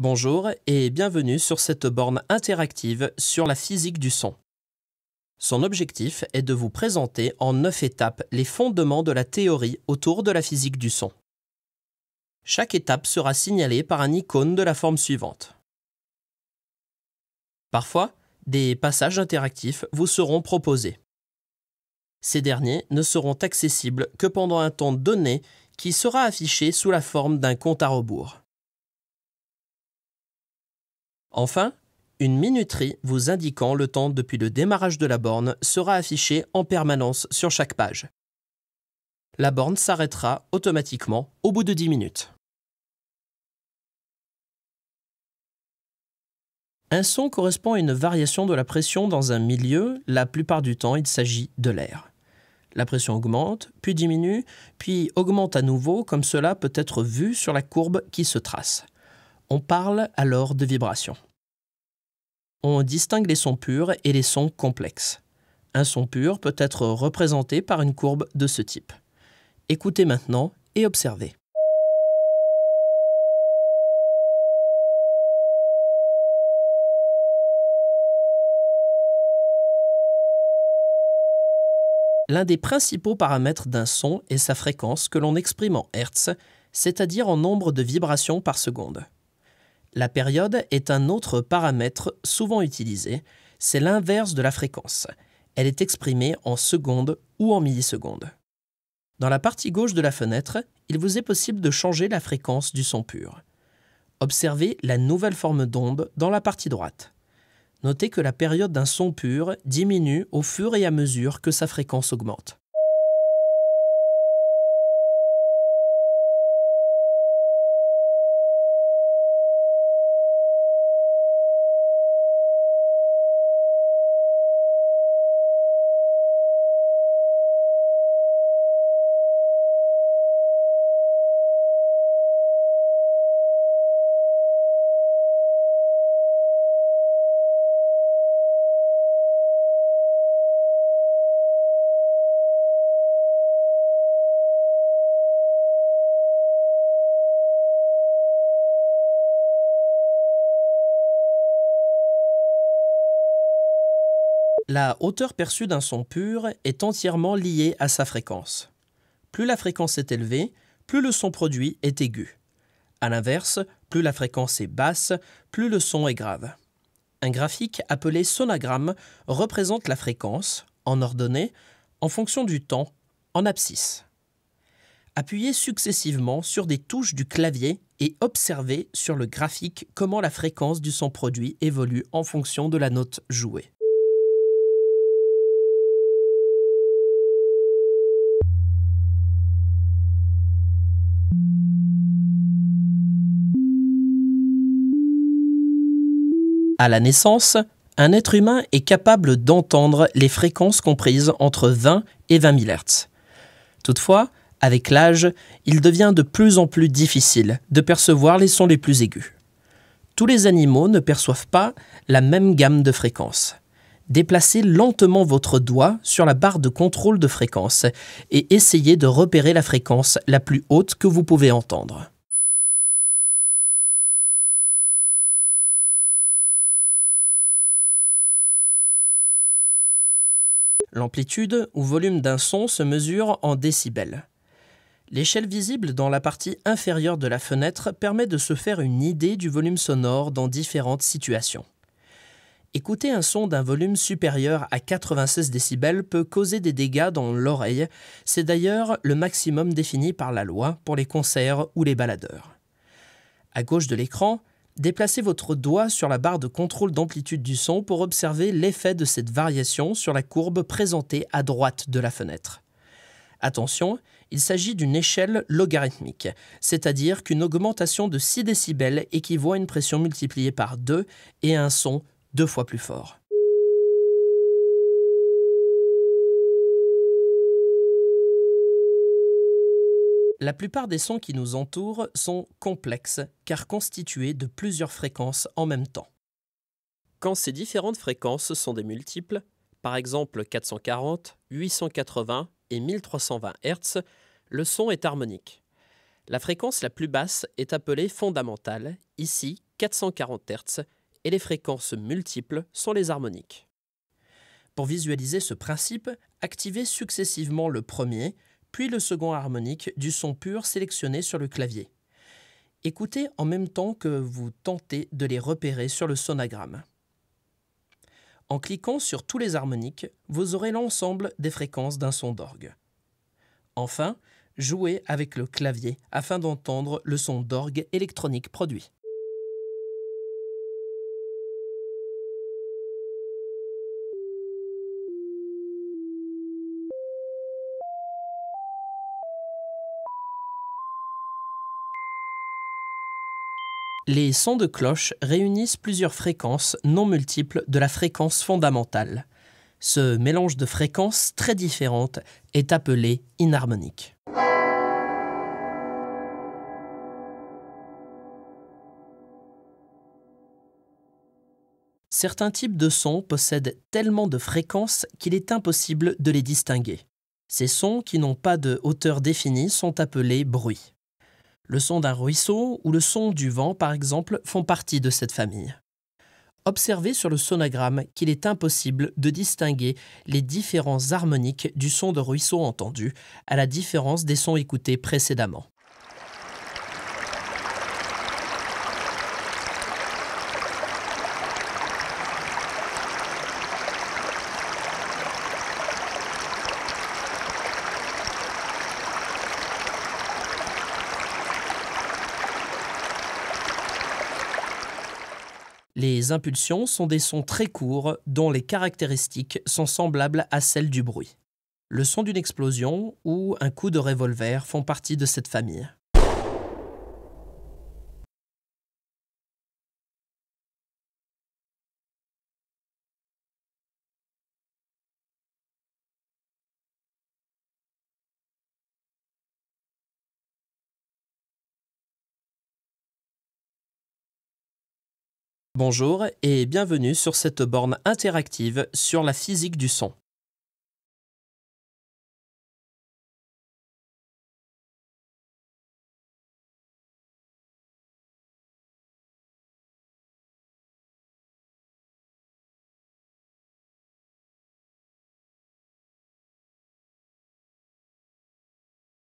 Bonjour et bienvenue sur cette borne interactive sur la physique du son. Son objectif est de vous présenter en neuf étapes les fondements de la théorie autour de la physique du son. Chaque étape sera signalée par un icône de la forme suivante. Parfois, des passages interactifs vous seront proposés. Ces derniers ne seront accessibles que pendant un temps donné qui sera affiché sous la forme d'un compte à rebours. Enfin, une minuterie vous indiquant le temps depuis le démarrage de la borne sera affichée en permanence sur chaque page. La borne s'arrêtera automatiquement au bout de 10 minutes. Un son correspond à une variation de la pression dans un milieu, la plupart du temps il s'agit de l'air. La pression augmente, puis diminue, puis augmente à nouveau, comme cela peut être vu sur la courbe qui se trace. On parle alors de vibration. On distingue les sons purs et les sons complexes. Un son pur peut être représenté par une courbe de ce type. Écoutez maintenant et observez. L'un des principaux paramètres d'un son est sa fréquence que l'on exprime en Hertz, c'est-à-dire en nombre de vibrations par seconde. La période est un autre paramètre souvent utilisé, c'est l'inverse de la fréquence. Elle est exprimée en secondes ou en millisecondes. Dans la partie gauche de la fenêtre, il vous est possible de changer la fréquence du son pur. Observez la nouvelle forme d'onde dans la partie droite. Notez que la période d'un son pur diminue au fur et à mesure que sa fréquence augmente. La hauteur perçue d'un son pur est entièrement liée à sa fréquence. Plus la fréquence est élevée, plus le son produit est aigu. A l'inverse, plus la fréquence est basse, plus le son est grave. Un graphique appelé sonagramme représente la fréquence, en ordonnée, en fonction du temps, en abscisse. Appuyez successivement sur des touches du clavier et observez sur le graphique comment la fréquence du son produit évolue en fonction de la note jouée. À la naissance, un être humain est capable d'entendre les fréquences comprises entre 20 et 20 000 Hz. Toutefois, avec l'âge, il devient de plus en plus difficile de percevoir les sons les plus aigus. Tous les animaux ne perçoivent pas la même gamme de fréquences. Déplacez lentement votre doigt sur la barre de contrôle de fréquence et essayez de repérer la fréquence la plus haute que vous pouvez entendre. L'amplitude ou volume d'un son se mesure en décibels. L'échelle visible dans la partie inférieure de la fenêtre permet de se faire une idée du volume sonore dans différentes situations. Écouter un son d'un volume supérieur à 96 décibels peut causer des dégâts dans l'oreille, c'est d'ailleurs le maximum défini par la loi pour les concerts ou les baladeurs. À gauche de l'écran, Déplacez votre doigt sur la barre de contrôle d'amplitude du son pour observer l'effet de cette variation sur la courbe présentée à droite de la fenêtre. Attention, il s'agit d'une échelle logarithmique, c'est-à-dire qu'une augmentation de 6 décibels équivaut à une pression multipliée par 2 et un son deux fois plus fort. La plupart des sons qui nous entourent sont complexes car constitués de plusieurs fréquences en même temps. Quand ces différentes fréquences sont des multiples, par exemple 440, 880 et 1320 Hz, le son est harmonique. La fréquence la plus basse est appelée fondamentale, ici 440 Hz, et les fréquences multiples sont les harmoniques. Pour visualiser ce principe, activez successivement le premier, puis le second harmonique du son pur sélectionné sur le clavier. Écoutez en même temps que vous tentez de les repérer sur le sonagramme. En cliquant sur tous les harmoniques, vous aurez l'ensemble des fréquences d'un son d'orgue. Enfin, jouez avec le clavier afin d'entendre le son d'orgue électronique produit. Les sons de cloche réunissent plusieurs fréquences non multiples de la fréquence fondamentale. Ce mélange de fréquences très différentes est appelé inharmonique. Certains types de sons possèdent tellement de fréquences qu'il est impossible de les distinguer. Ces sons qui n'ont pas de hauteur définie sont appelés bruits. Le son d'un ruisseau ou le son du vent, par exemple, font partie de cette famille. Observez sur le sonagramme qu'il est impossible de distinguer les différences harmoniques du son de ruisseau entendu, à la différence des sons écoutés précédemment. Les impulsions sont des sons très courts dont les caractéristiques sont semblables à celles du bruit. Le son d'une explosion ou un coup de revolver font partie de cette famille. Bonjour et bienvenue sur cette borne interactive sur la physique du son.